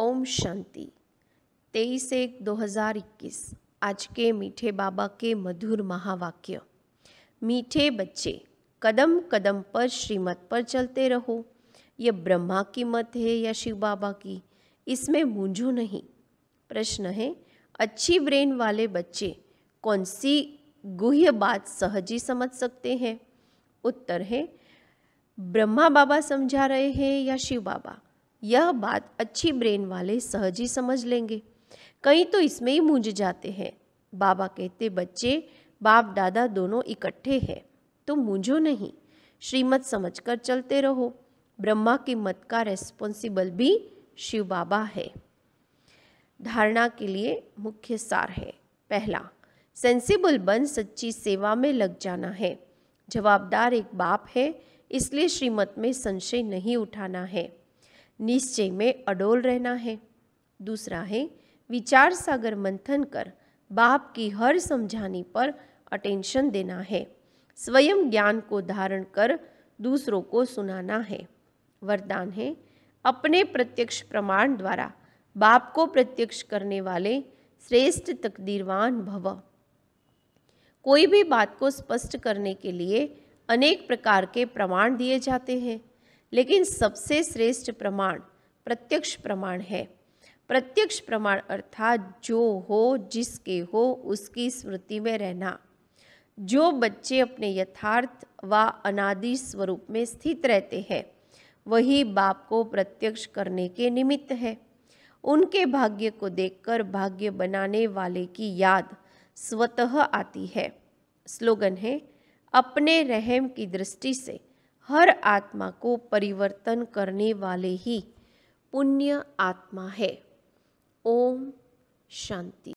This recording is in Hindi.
ओम शांति तेईस एक दो हज़ार इक्कीस आज के मीठे बाबा के मधुर महावाक्य मीठे बच्चे कदम कदम पर श्रीमत पर चलते रहो यह ब्रह्मा की मत है या शिव बाबा की इसमें मूंझो नहीं प्रश्न है अच्छी ब्रेन वाले बच्चे कौन सी गुह्य बात सहज ही समझ सकते हैं उत्तर है ब्रह्मा बाबा समझा रहे हैं या शिव बाबा यह बात अच्छी ब्रेन वाले सहज ही समझ लेंगे कहीं तो इसमें ही मूंझ जाते हैं बाबा कहते बच्चे बाप दादा दोनों इकट्ठे हैं तो मूंझो नहीं श्रीमत समझकर चलते रहो ब्रह्मा की मत का रेस्पॉन्सिबल भी शिव बाबा है धारणा के लिए मुख्य सार है पहला सेंसिबल बन सच्ची सेवा में लग जाना है जवाबदार एक बाप है इसलिए श्रीमत में संशय नहीं उठाना है निश्चय में अडोल रहना है दूसरा है विचार सागर मंथन कर बाप की हर समझाने पर अटेंशन देना है स्वयं ज्ञान को धारण कर दूसरों को सुनाना है वरदान है अपने प्रत्यक्ष प्रमाण द्वारा बाप को प्रत्यक्ष करने वाले श्रेष्ठ तकदीरवान भव कोई भी बात को स्पष्ट करने के लिए अनेक प्रकार के प्रमाण दिए जाते हैं लेकिन सबसे श्रेष्ठ प्रमाण प्रत्यक्ष प्रमाण है प्रत्यक्ष प्रमाण अर्थात जो हो जिसके हो उसकी स्मृति में रहना जो बच्चे अपने यथार्थ व अनादि स्वरूप में स्थित रहते हैं वही बाप को प्रत्यक्ष करने के निमित्त है उनके भाग्य को देखकर भाग्य बनाने वाले की याद स्वतः आती है स्लोगन है अपने रहम की दृष्टि से हर आत्मा को परिवर्तन करने वाले ही पुण्य आत्मा है ओम शांति